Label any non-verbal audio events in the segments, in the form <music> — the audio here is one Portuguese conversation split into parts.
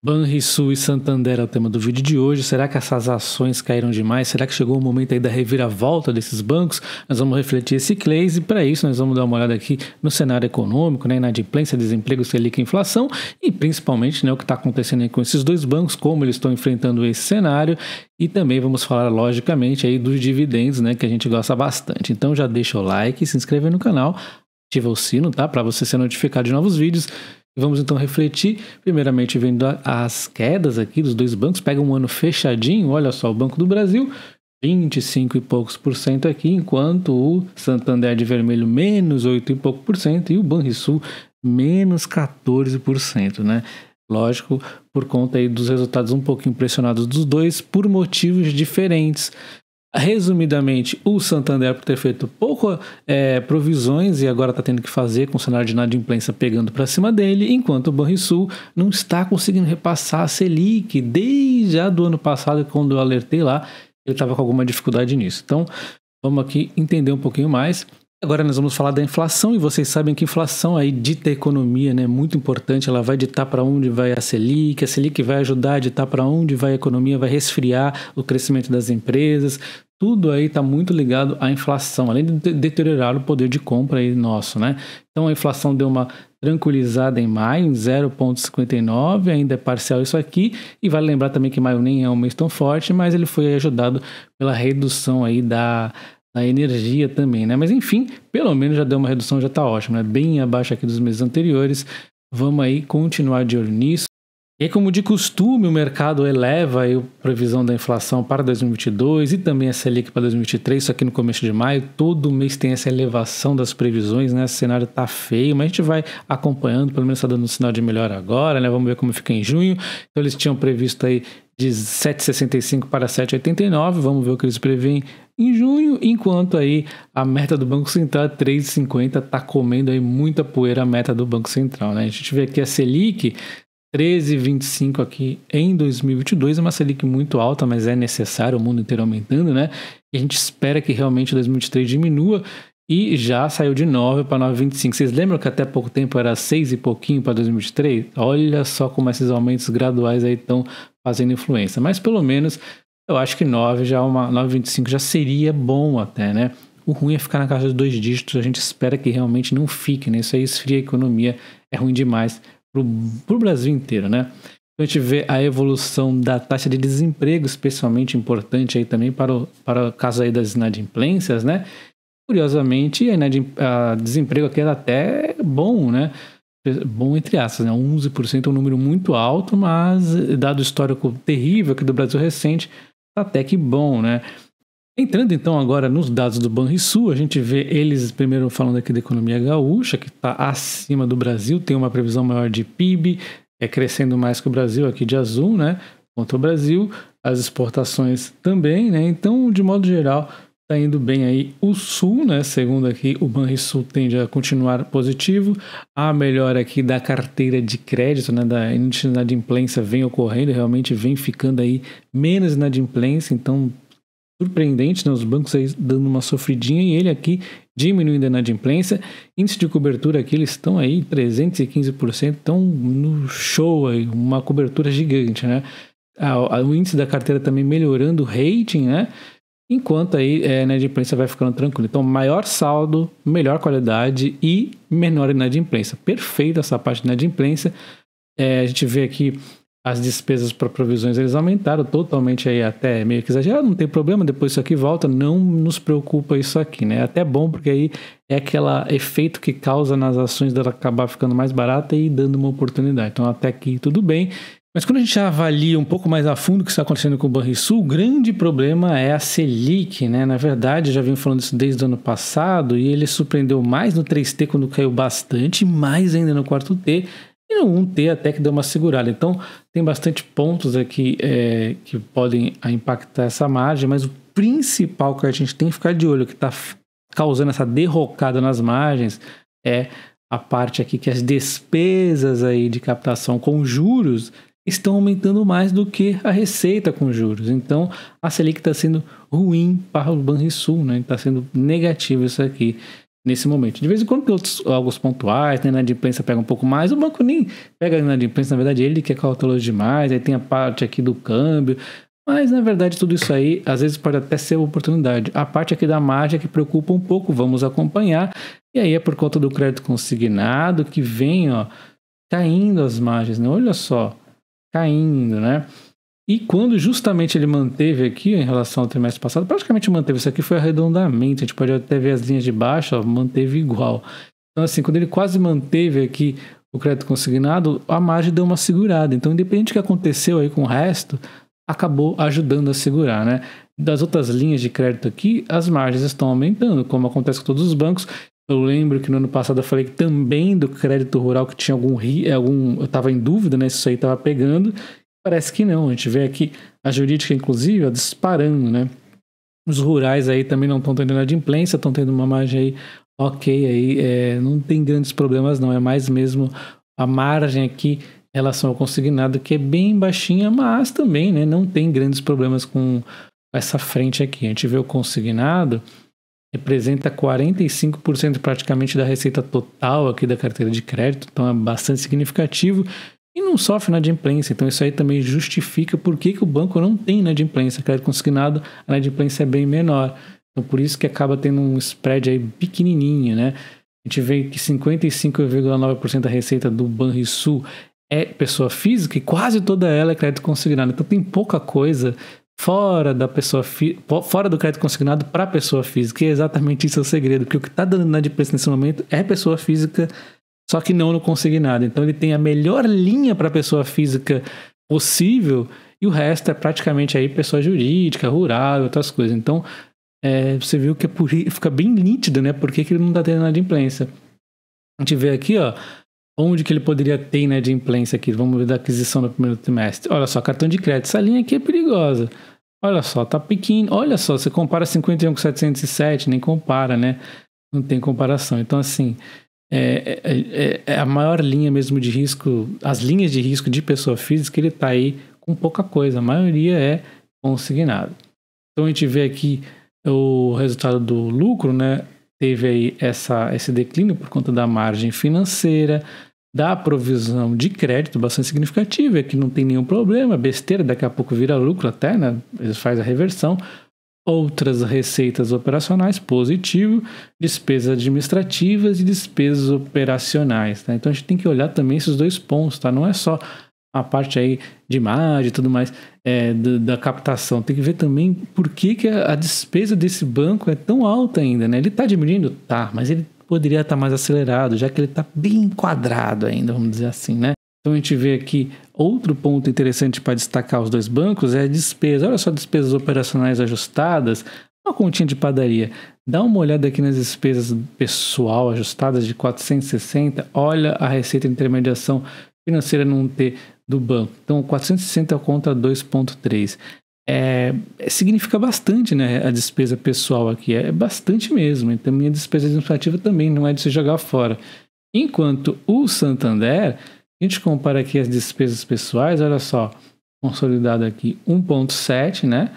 Banrisul e Santander é o tema do vídeo de hoje. Será que essas ações caíram demais? Será que chegou o momento aí da reviravolta desses bancos? Nós vamos refletir esse case e para isso nós vamos dar uma olhada aqui no cenário econômico, né, inadimplência, desemprego, selic, inflação e principalmente né, o que está acontecendo aí com esses dois bancos, como eles estão enfrentando esse cenário e também vamos falar logicamente aí dos dividendos, né, que a gente gosta bastante. Então já deixa o like, se inscreve no canal, ativa o sino, tá, para você ser notificado de novos vídeos. Vamos então refletir, primeiramente vendo as quedas aqui dos dois bancos, pega um ano fechadinho, olha só, o Banco do Brasil, 25 e poucos por cento aqui, enquanto o Santander de vermelho, menos 8 e pouco por cento, e o Banrisul, menos 14 por cento, né? Lógico, por conta aí dos resultados um pouquinho pressionados dos dois, por motivos diferentes. Resumidamente, o Santander, por ter feito pouco é, provisões e agora está tendo que fazer com o cenário de inadimplência pegando para cima dele, enquanto o Banrisul não está conseguindo repassar a Selic desde já do ano passado, quando eu alertei lá, ele estava com alguma dificuldade nisso. Então, vamos aqui entender um pouquinho mais. Agora nós vamos falar da inflação e vocês sabem que inflação aí dita a economia, né? É muito importante, ela vai ditar para onde vai a Selic, a Selic vai ajudar a ditar para onde vai a economia, vai resfriar o crescimento das empresas. Tudo aí está muito ligado à inflação, além de deteriorar o poder de compra aí nosso, né? Então a inflação deu uma tranquilizada em maio, em 0,59, ainda é parcial isso aqui, e vale lembrar também que maio nem é um mês tão forte, mas ele foi ajudado pela redução aí da na energia também, né? Mas enfim, pelo menos já deu uma redução, já tá ótimo, né? Bem abaixo aqui dos meses anteriores. Vamos aí continuar de olho nisso. E como de costume, o mercado eleva a previsão da inflação para 2022 e também a Selic para 2023, isso aqui no começo de maio. Todo mês tem essa elevação das previsões, né? O cenário tá feio, mas a gente vai acompanhando, pelo menos está dando um sinal de melhor agora, né? Vamos ver como fica em junho. Então eles tinham previsto aí de 7,65 para 7,89. Vamos ver o que eles preveem em junho, enquanto aí a meta do Banco Central 3,50 é está comendo aí muita poeira a meta do Banco Central, né? A gente vê aqui a Selic 13,25 aqui em 2022, é uma Selic muito alta, mas é necessário, o mundo inteiro aumentando, né? E a gente espera que realmente 2023 diminua e já saiu de 9 para 9,25. Vocês lembram que até pouco tempo era 6 e pouquinho para 2023? Olha só como esses aumentos graduais aí estão fazendo influência. Mas pelo menos eu acho que 9 já é uma 9,25 já seria bom até, né? O ruim é ficar na casa dos dois dígitos, a gente espera que realmente não fique, né? Isso aí esfria a economia, é ruim demais para o Brasil inteiro, né? Então, a gente vê a evolução da taxa de desemprego, especialmente importante aí também para o, para o caso aí das inadimplências, né? Curiosamente, a, a desemprego aqui é até bom, né? bom entre aspas, né? 11% é um número muito alto, mas eh, dado o histórico terrível aqui do Brasil recente, tá até que bom, né? Entrando então agora nos dados do Banrisul, a gente vê eles primeiro falando aqui da economia gaúcha, que está acima do Brasil, tem uma previsão maior de PIB, é crescendo mais que o Brasil aqui de azul, né? Contra o Brasil, as exportações também, né? Então, de modo geral, Tá indo bem aí o Sul, né? Segundo aqui, o Banrisul tende a continuar positivo. A melhora aqui da carteira de crédito, né? Da inadimplência vem ocorrendo, realmente vem ficando aí menos inadimplência. Então, surpreendente, né? Os bancos aí dando uma sofridinha e ele aqui diminuindo a inadimplência. Índice de cobertura aqui, eles estão aí 315%, estão no show aí, uma cobertura gigante, né? O índice da carteira também melhorando o rating, né? Enquanto aí é, a inadimplência vai ficando tranquila. Então, maior saldo, melhor qualidade e menor inadimplência. Perfeita essa parte de inadimplência. É, a gente vê aqui as despesas para provisões, eles aumentaram totalmente aí até meio que exagerado, não tem problema, depois isso aqui volta, não nos preocupa isso aqui, né? É até bom porque aí é aquele efeito que causa nas ações dela acabar ficando mais barata e dando uma oportunidade. Então até aqui tudo bem. Mas quando a gente avalia um pouco mais a fundo o que está acontecendo com o Banrisul, o grande problema é a Selic, né? Na verdade, eu já vim falando isso desde o ano passado e ele surpreendeu mais no 3T quando caiu bastante, mais ainda no 4T e no 1T até que deu uma segurada. Então, tem bastante pontos aqui é, que podem ah, impactar essa margem, mas o principal que a gente tem que ficar de olho, que está causando essa derrocada nas margens, é a parte aqui que as despesas aí de captação com juros estão aumentando mais do que a receita com juros. Então, a Selic está sendo ruim para o Banrisul, né? Está sendo negativo isso aqui nesse momento. De vez em quando tem outros, alguns pontuais, né? na imprensa pega um pouco mais, o banco nem pega na imprensa. na verdade ele que é cauteloso demais, aí tem a parte aqui do câmbio, mas na verdade tudo isso aí às vezes pode até ser oportunidade. A parte aqui da margem é que preocupa um pouco, vamos acompanhar, e aí é por conta do crédito consignado que vem, ó, caindo as margens, né? Olha só, caindo, né? E quando justamente ele manteve aqui em relação ao trimestre passado, praticamente manteve. Isso aqui foi arredondamento, a gente pode até ver as linhas de baixo, ó, manteve igual. Então, assim, quando ele quase manteve aqui o crédito consignado, a margem deu uma segurada. Então, independente do que aconteceu aí com o resto, acabou ajudando a segurar, né? Das outras linhas de crédito aqui, as margens estão aumentando, como acontece com todos os bancos, eu lembro que no ano passado eu falei também do crédito rural que tinha algum. É, algum eu estava em dúvida né, se isso aí estava pegando. Parece que não. A gente vê aqui a jurídica, inclusive, ó, disparando, né? Os rurais aí também não estão tendo nada de inadimplência, estão tendo uma margem aí ok, aí é, não tem grandes problemas não. É mais mesmo a margem aqui em relação ao consignado, que é bem baixinha, mas também né, não tem grandes problemas com essa frente aqui. A gente vê o consignado representa 45% praticamente da receita total aqui da carteira de crédito, então é bastante significativo e não sofre inadimplência. Então isso aí também justifica por que, que o banco não tem inadimplência. Crédito consignado, a inadimplência é bem menor. Então por isso que acaba tendo um spread aí pequenininho, né? A gente vê que 55,9% da receita do Banrisul é pessoa física e quase toda ela é crédito consignado. Então tem pouca coisa fora da pessoa fora do crédito consignado para a pessoa física. E é exatamente isso é o segredo, porque o que está dando na de preço nesse momento é pessoa física, só que não no consignado. Então ele tem a melhor linha para pessoa física possível e o resto é praticamente aí pessoa jurídica, rural, outras coisas. Então é, você viu que é por, fica bem nítido, né? Por que, que ele não está tendo na de implência. A gente vê aqui, ó, onde que ele poderia ter na de implência aqui. Vamos ver da aquisição no primeiro trimestre. Olha só, cartão de crédito. Essa linha aqui é perigosa. Olha só, tá pequeno. Olha só, você compara 51 com 707, nem compara, né? Não tem comparação. Então, assim, é, é, é, é a maior linha mesmo de risco, as linhas de risco de pessoa física, ele tá aí com pouca coisa. A maioria é consignado. Então, a gente vê aqui o resultado do lucro, né? Teve aí essa, esse declínio por conta da margem financeira, da provisão de crédito bastante significativa, é que não tem nenhum problema, é besteira, daqui a pouco vira lucro até, né? Eles fazem a reversão. Outras receitas operacionais, positivo, despesas administrativas e despesas operacionais. Tá? Então a gente tem que olhar também esses dois pontos, tá? Não é só a parte aí de imagem e tudo mais é, do, da captação. Tem que ver também por que, que a, a, despesa desse banco é tão alta ainda, né? Ele está diminuindo? Tá, mas ele poderia estar tá mais acelerado, já que ele está bem quadrado ainda, vamos dizer assim, né? Então a gente vê aqui outro ponto interessante para destacar os dois bancos é a despesa. Olha só despesas operacionais ajustadas, uma continha de padaria. Dá uma olhada aqui nas despesas pessoal ajustadas de 460. Olha a receita de intermediação financeira não ter do banco. Então 460 contra 2.3 é, significa bastante né, a despesa pessoal aqui, é bastante mesmo. Então, minha despesa administrativa também não é de se jogar fora. Enquanto o Santander, a gente compara aqui as despesas pessoais, olha só, consolidado aqui 1,7, né?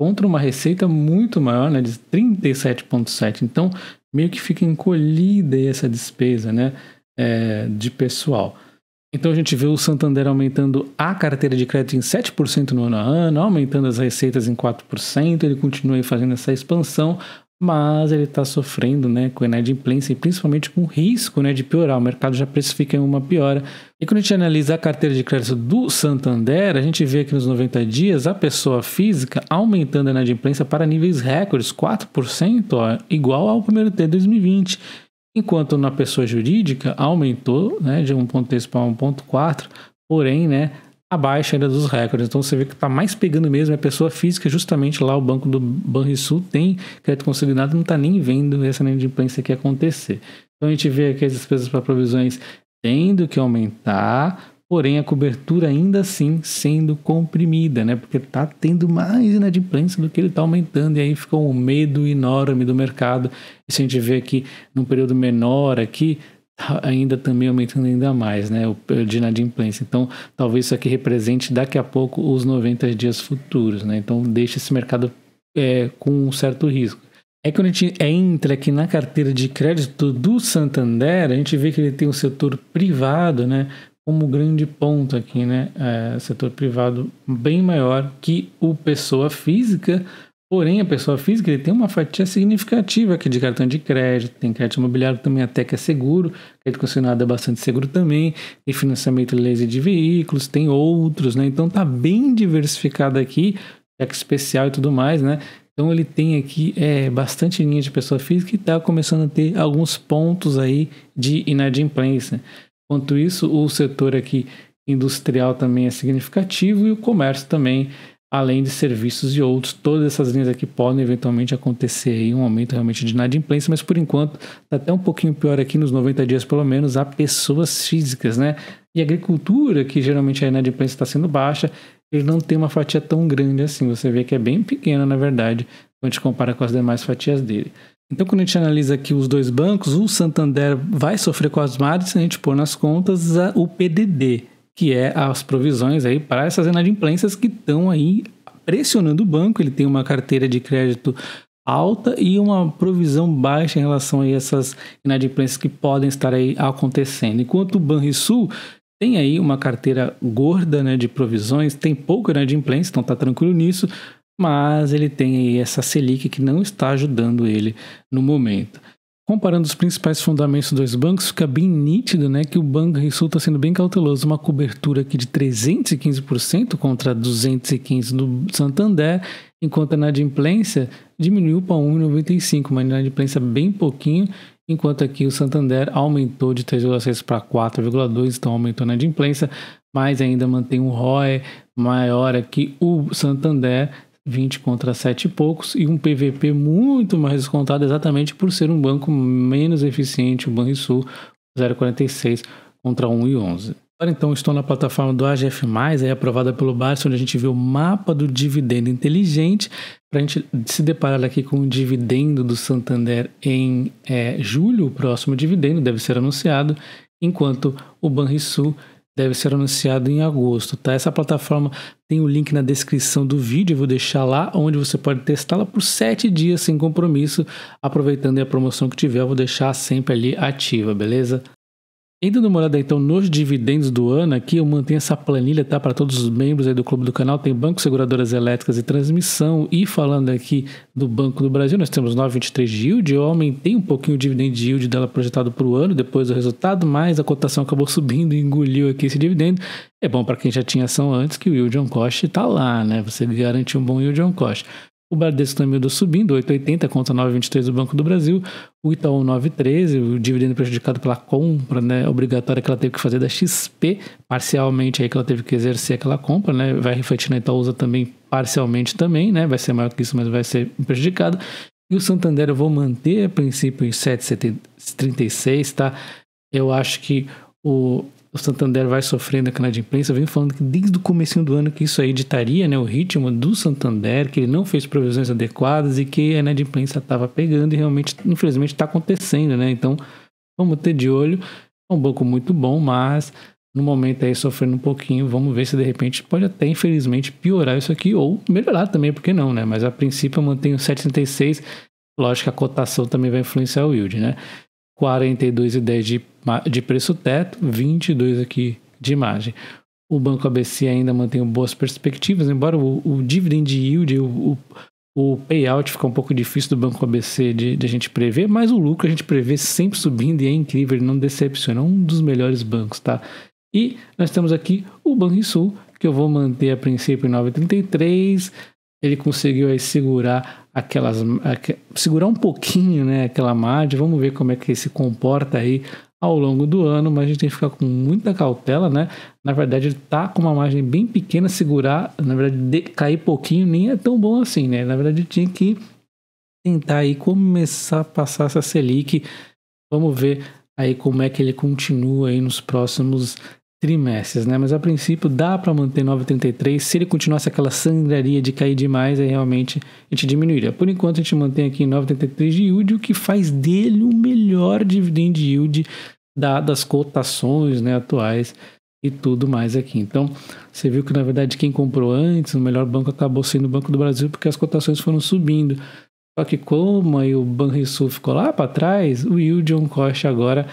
Contra uma receita muito maior, né? De 37,7. Então, meio que fica encolhida essa despesa, né? É, de pessoal. Então a gente vê o Santander aumentando a carteira de crédito em 7% no ano a ano, aumentando as receitas em 4%, ele continua fazendo essa expansão, mas ele está sofrendo né, com inadimplência e principalmente com o risco né, de piorar. O mercado já precifica em uma piora. E quando a gente analisa a carteira de crédito do Santander, a gente vê que nos 90 dias a pessoa física aumentando a inadimplência para níveis recordes, 4%, ó, igual ao primeiro T de 2020 enquanto na pessoa jurídica aumentou né, de 1,3 para 1,4, porém né, abaixo ainda dos recordes. Então você vê que está mais pegando mesmo é a pessoa física, justamente lá o banco do Banrisul tem crédito consignado, não está nem vendo essa inadimplência aqui acontecer. Então a gente vê aqui as despesas para provisões tendo que aumentar, porém a cobertura ainda assim sendo comprimida, né? Porque tá tendo mais inadimplência do que ele tá aumentando, e aí ficou um medo enorme do mercado. E se a gente vê que num período menor aqui, tá ainda também aumentando ainda mais, né? O de inadimplência. Então, talvez isso aqui represente daqui a pouco os 90 dias futuros, né? Então, deixa esse mercado é, com um certo risco. É quando a gente entra aqui na carteira de crédito do Santander, a gente vê que ele tem o setor privado, né? como grande ponto aqui, né? É, setor privado bem maior que o pessoa física, porém a pessoa física ele tem uma fatia significativa aqui de cartão de crédito, tem crédito imobiliário também até que é seguro, crédito consignado é bastante seguro também, tem financiamento laser de veículos, tem outros, né? Então tá bem diversificado aqui, cheque especial e tudo mais, né? Então ele tem aqui é, bastante linha de pessoa física e está começando a ter alguns pontos aí de inadimplência. Quanto isso, o setor aqui industrial também é significativo e o comércio também, além de serviços e outros. Todas essas linhas aqui podem eventualmente acontecer aí um aumento realmente de inadimplência, mas por enquanto está até um pouquinho pior aqui nos 90 dias, pelo menos, a pessoas físicas, né? E agricultura, que geralmente a inadimplência está sendo baixa, ele não tem uma fatia tão grande assim. Você vê que é bem pequena, na verdade, quando a gente compara com as demais fatias dele. Então, quando a gente analisa aqui os dois bancos, o Santander vai sofrer com as margens se a gente pôr nas contas a, o PDD, que é as provisões aí para essas inadimplências que estão aí pressionando o banco. Ele tem uma carteira de crédito alta e uma provisão baixa em relação a essas inadimplências que podem estar aí acontecendo. Enquanto o Banrisul tem aí uma carteira gorda né, de provisões, tem pouca inadimplência, então está tranquilo nisso, mas ele tem aí essa Selic que não está ajudando ele no momento. Comparando os principais fundamentos dos bancos, fica bem nítido né, que o Banco Rissul está sendo bem cauteloso. Uma cobertura aqui de 315% contra 215% do Santander, enquanto a inadimplência diminuiu para 1,95%, uma inadimplência bem pouquinho, enquanto aqui o Santander aumentou de 3,6% para 4,2%, então aumentou a inadimplência, mas ainda mantém um ROE maior aqui o Santander, 20 contra 7 e poucos, e um PVP muito mais descontado, exatamente por ser um banco menos eficiente, o Banrisul 0,46 contra 1,11. e Agora então estou na plataforma do AGF+, aí aprovada pelo BAST, onde a gente vê o mapa do dividendo inteligente, para a gente se deparar aqui com o dividendo do Santander em é, julho, o próximo dividendo deve ser anunciado, enquanto o Banrisul deve ser anunciado em agosto, tá? Essa plataforma tem o um link na descrição do vídeo, eu vou deixar lá, onde você pode testá-la por 7 dias sem compromisso, aproveitando a promoção que tiver, eu vou deixar sempre ali ativa, beleza? Indo numa olhada então nos dividendos do ano, aqui eu mantenho essa planilha tá, para todos os membros aí do clube do canal, tem banco, seguradoras elétricas e transmissão. E falando aqui do Banco do Brasil, nós temos 9,23 de yield, eu aumentei um pouquinho o dividendo de yield dela projetado para o ano, depois do resultado, mas a cotação acabou <laughs> subindo e engoliu aqui esse dividendo. É bom para quem já tinha ação antes que o yield on cost está lá, né? Você garantiu um bom yield on cost. O Bradesco também andou subindo, 8,80 contra 9,23 do Banco do Brasil. O Itaú 9,13, o dividendo prejudicado pela compra né, obrigatória que ela teve que fazer da XP, parcialmente aí que ela teve que exercer aquela compra, né, vai refletir na Itaúsa também parcialmente também, né, vai ser maior que isso, mas vai ser prejudicado. E o Santander eu vou manter a princípio em 7,36, tá? Eu acho que o, o Santander vai sofrendo a imprensa, vem falando que desde o começo do ano que isso aí ditaria né, o ritmo do Santander, que ele não fez provisões adequadas e que a inadimplência estava pegando e realmente, infelizmente, está acontecendo, né? Então, vamos ter de olho. É um banco muito bom, mas no momento aí sofrendo um pouquinho, vamos ver se de repente pode até, infelizmente, piorar isso aqui ou melhorar também, porque não, né? Mas a princípio eu mantenho 7,36, lógico que a cotação também vai influenciar o yield, né? 42,10 de, de preço teto, 22 aqui de margem. O Banco ABC ainda mantém boas perspectivas, embora o, o dividend yield, o, o, o payout fica um pouco difícil do Banco ABC de, de, a gente prever, mas o lucro a gente prevê sempre subindo e é incrível, ele não decepciona, é um dos melhores bancos, tá? E nós temos aqui o Banco Sul, que eu vou manter a princípio em 9,33, ele conseguiu aí segurar aquelas segurar um pouquinho, né, aquela margem. Vamos ver como é que ele se comporta aí ao longo do ano, mas a gente tem que ficar com muita cautela, né? Na verdade, ele tá com uma margem bem pequena, segurar, na verdade, cair pouquinho nem é tão bom assim, né? Na verdade, tinha que tentar aí começar a passar essa Selic. Vamos ver aí como é que ele continua aí nos próximos trimestres, né? Mas a princípio dá para manter 9,33. Se ele continuasse aquela sangraria de cair demais, aí realmente a gente diminuiria. Por enquanto a gente mantém aqui 9,33 de yield, o que faz dele o melhor dividend yield dadas as cotações né, atuais e tudo mais aqui. Então, você viu que na verdade quem comprou antes, o melhor banco acabou sendo o Banco do Brasil, porque as cotações foram subindo. Só que como aí o Banrisul ficou lá para trás, o yield on cost agora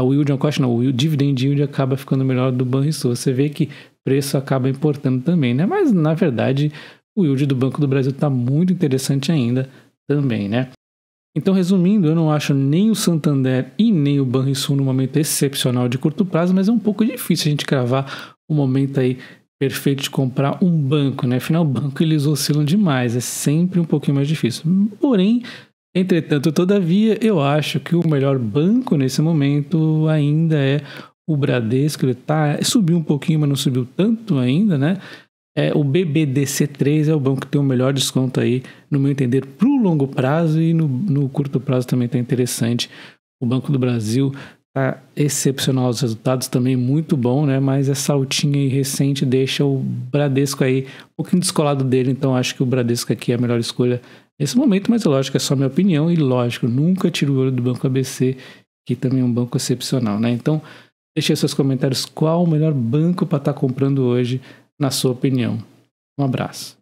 a yield on cost não, o dividend yield acaba ficando melhor do Banrisul. Você vê que preço acaba importando também, né? Mas na verdade, o yield do Banco do Brasil está muito interessante ainda também, né? Então, resumindo, eu não acho nem o Santander e nem o Banrisul no momento excepcional de curto prazo, mas é um pouco difícil a gente cravar o um momento aí perfeito de comprar um banco, né? Afinal, o banco eles oscilam demais, é sempre um pouquinho mais difícil. Porém, Entretanto, todavia, eu acho que o melhor banco nesse momento ainda é o Bradesco. Ele tá, subiu um pouquinho, mas não subiu tanto ainda, né? É, o BBDC3 é o banco que tem o melhor desconto aí, no meu entender, para o longo prazo e no, no curto prazo também está interessante. O Banco do Brasil tá excepcional os resultados também muito bom, né? Mas essa altinha recente deixa o Bradesco aí um pouquinho descolado dele, então acho que o Bradesco aqui é a melhor escolha nesse momento, mas é lógico, é só minha opinião e lógico, nunca tiro o olho do Banco ABC, que também é um banco excepcional, né? Então, deixe seus comentários qual o melhor banco para estar tá comprando hoje, na sua opinião. Um abraço.